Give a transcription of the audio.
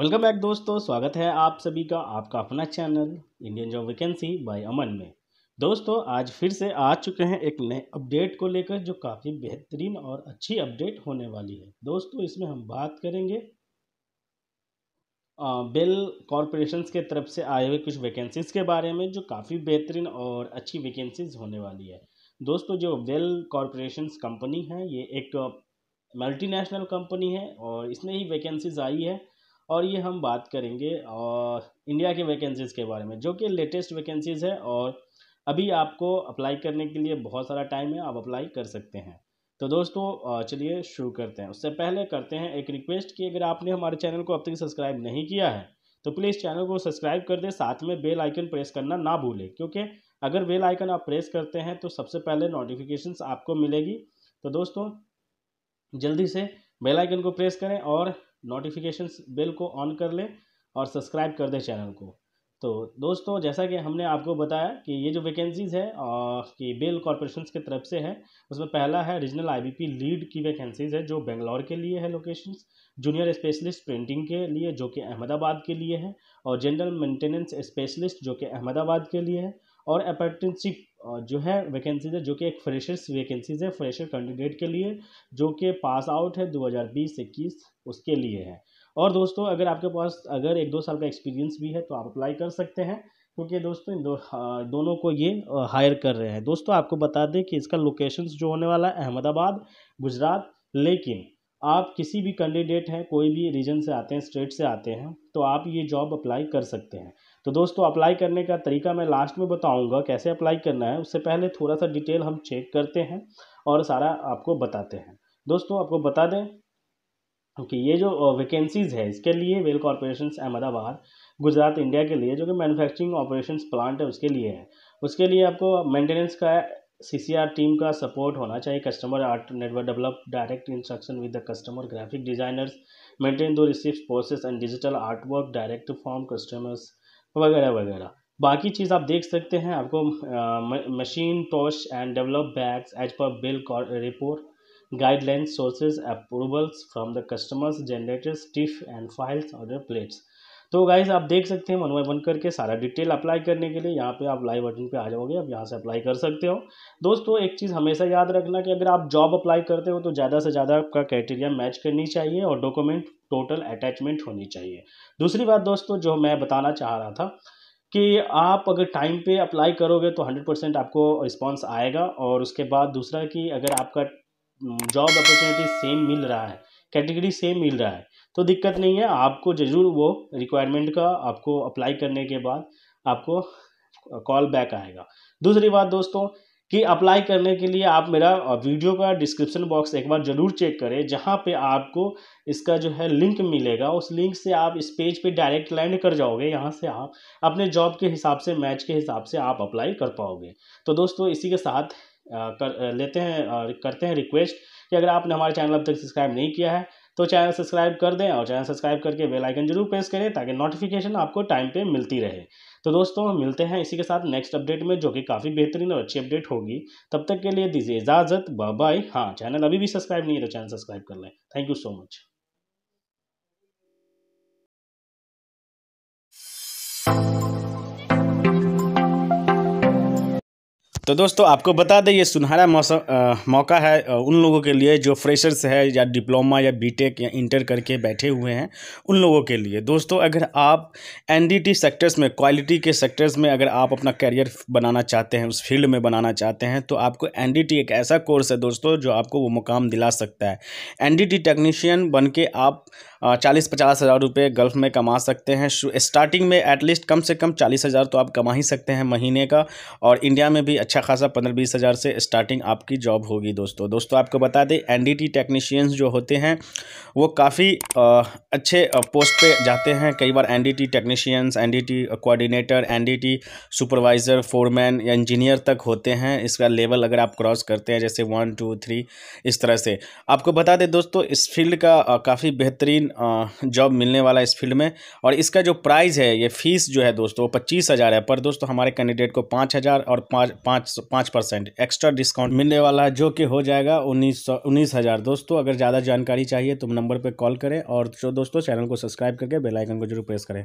welcome back दोस्तों स्वागत है आप सभी का आपका अपना channel Indian job vacancy by Aman में दोस्तों आज फिर से आ चुके हैं एक नए अपडेट को लेकर जो काफ़ी बेहतरीन और अच्छी अपडेट होने वाली है दोस्तों इसमें हम बात करेंगे आ, बेल कॉरपोरेशन के तरफ से आए हुए कुछ वैकेंसीज़ के बारे में जो काफ़ी बेहतरीन और अच्छी वैकेंसीज होने वाली है दोस्तों जो बेल कॉरपोरेशन कंपनी है ये एक मल्टीनेशनल कंपनी है और इसमें ही वैकेंसीज आई है और ये हम बात करेंगे और इंडिया के वैकेंसीज़ के बारे में जो कि लेटेस्ट वैकेंसीज़ है और अभी आपको अप्लाई करने के लिए बहुत सारा टाइम है आप अप्लाई कर सकते हैं तो दोस्तों चलिए शुरू करते हैं उससे पहले करते हैं एक रिक्वेस्ट कि अगर आपने हमारे चैनल को अब तक सब्सक्राइब नहीं किया है तो प्लीज़ चैनल को सब्सक्राइब कर दें साथ में बेल आइकन प्रेस करना ना भूलें क्योंकि अगर बेल आइकन आप प्रेस करते हैं तो सबसे पहले नोटिफिकेशन आपको मिलेगी तो दोस्तों जल्दी से बेल आइकन को प्रेस करें और नोटिफिकेशन बेल को ऑन कर लें और सब्सक्राइब कर दें चैनल को तो दोस्तों जैसा कि हमने आपको बताया कि ये जो वैकेंसीज़ है और कि बेल कॉरपोरेशन के तरफ से है उसमें पहला है रीजनल आईबीपी लीड की वैकेंसीज़ है जो बेंगलोर के लिए है लोकेशंस जूनियर स्पेशलिस्ट प्रिंटिंग के लिए जो कि अहमदाबाद के लिए है और जनरल मेंटेनेंस स्पेशलिस्ट जो कि अहमदाबाद के लिए है और अप्रेंटिसिप जो है वैकेंसीज है जो कि एक फ्रेशर्स वैकेंसीज है फ्रेशर कैंडिडेट के लिए जो कि पास आउट है 2020 इक्कीस उसके लिए है और दोस्तों अगर आपके पास अगर एक दो साल का एक्सपीरियंस भी है तो आप अप्लाई कर सकते हैं क्योंकि दोस्तों इन दो दोनों को ये हायर कर रहे हैं दोस्तों आपको बता दें कि इसका लोकेशन जो होने वाला है अहमदाबाद गुजरात लेकिन आप किसी भी कैंडिडेट हैं कोई भी रीजन से आते हैं स्टेट से आते हैं तो आप ये जॉब अप्लाई कर सकते हैं तो दोस्तों अप्लाई करने का तरीका मैं लास्ट में बताऊंगा कैसे अप्लाई करना है उससे पहले थोड़ा सा डिटेल हम चेक करते हैं और सारा आपको बताते हैं दोस्तों आपको बता दें कि ये जो वैकेंसीज़ है इसके लिए well corporation Ahmedabad Gujarat India के लिए जो कि मैनुफैक्चरिंग ऑपरेशन प्लांट है उसके लिए है उसके लिए आपको मेंटेनेंस का सीसीआर टीम का सपोर्ट होना चाहिए customer art network develop direct instruction with the customer graphic designers maintain to receive process and digital artwork direct form customers वगैरह वगैरह बाकी चीज़ आप देख सकते हैं आपको Macintosh and develop bags as per bill report guidelines sources approvals from the customers generators tiff and files order plates तो गाइज आप देख सकते हैं वन बाई वन करके सारा डिटेल अप्लाई करने के लिए यहाँ पे आप लाइव बटन पे आ जाओगे आप यहाँ से अप्लाई कर सकते हो दोस्तों एक चीज़ हमेशा याद रखना कि अगर आप जॉब अप्लाई करते हो तो ज़्यादा से ज़्यादा आपका क्राइटेरिया मैच करनी चाहिए और डॉक्यूमेंट टोटल अटैचमेंट होनी चाहिए दूसरी बात दोस्तों जो मैं बताना चाह रहा था कि आप अगर टाइम पर अप्लाई करोगे तो हंड्रेड आपको रिस्पॉन्स आएगा और उसके बाद दूसरा कि अगर आपका जॉब अपॉर्चुनिटी सेम मिल रहा है कैटेगरी सेम मिल रहा है तो दिक्कत नहीं है आपको जरूर वो रिक्वायरमेंट का आपको अप्लाई करने के बाद आपको कॉल बैक आएगा दूसरी बात दोस्तों कि अप्लाई करने के लिए आप मेरा वीडियो का डिस्क्रिप्शन बॉक्स एक बार ज़रूर चेक करें जहाँ पे आपको इसका जो है लिंक मिलेगा उस लिंक से आप इस पेज पे डायरेक्ट लैंड कर जाओगे यहाँ से आप अपने जॉब के हिसाब से मैच के हिसाब से आप अप्लाई कर पाओगे तो दोस्तों इसी के साथ कर लेते हैं करते हैं रिक्वेस्ट कि अगर आपने हमारे चैनल अब तक सब्सक्राइब नहीं किया है तो चैनल सब्सक्राइब कर दें और चैनल सब्सक्राइब करके बेल आइकन जरूर प्रेस करें ताकि नोटिफिकेशन आपको टाइम पे मिलती रहे तो दोस्तों मिलते हैं इसी के साथ नेक्स्ट अपडेट में जो कि काफ़ी बेहतरीन और अच्छी अपडेट होगी तब तक के लिए दीजिए इजाज़त बाय हाँ चैनल अभी भी सब्सक्राइब नहीं है तो चैनल सब्सक्राइब कर लें थैंक यू सो मच तो दोस्तों आपको बता दें ये सुनहरा मौसम मौका है उन लोगों के लिए जो फ्रेशर्स है या डिप्लोमा या बीटेक या इंटर करके बैठे हुए हैं उन लोगों के लिए दोस्तों अगर आप एनडीटी सेक्टर्स में क्वालिटी के सेक्टर्स में अगर आप अपना करियर बनाना चाहते हैं उस फील्ड में बनाना चाहते हैं तो आपको एन एक ऐसा कोर्स है दोस्तों जो आपको वो मुकाम दिला सकता है एनडीटी टेक्नीशियन बन के आप चालीस पचास हज़ार रुपये गल्फ़ में कमा सकते हैं स्टार्टिंग में एटलीस्ट कम से कम चालीस हज़ार तो आप कमा ही सकते हैं महीने का और इंडिया में भी अच्छा खासा पंद्रह बीस हज़ार से स्टार्टिंग आपकी जॉब होगी दोस्तों दोस्तों आपको बता दें एन टेक्नीशियंस जो होते हैं वो काफ़ी अच्छे पोस्ट पे जाते हैं कई बार an technicians an coordinator an supervisor foreman या इंजीनियर तक होते हैं इसका लेवल अगर आप क्रॉस करते हैं जैसे वन टू थ्री इस तरह से आपको बता दें दोस्तों इस फील्ड का काफ़ी बेहतरीन जॉब मिलने वाला इस फील्ड में और इसका जो प्राइस है ये फीस जो है दोस्तों वो पच्चीस हज़ार है पर दोस्तों हमारे कैंडिडेट को पाँच हज़ार और पाँच पाँच पाँच परसेंट एक्स्ट्रा डिस्काउंट मिलने वाला है जो कि हो जाएगा उन्नीस सौ उन्नीस हज़ार दोस्तों अगर ज़्यादा जानकारी चाहिए तो नंबर पर कॉल करें और जो दोस्तों चैनल को सब्सक्राइब करके बेलाइकन को जरूर प्रेस करें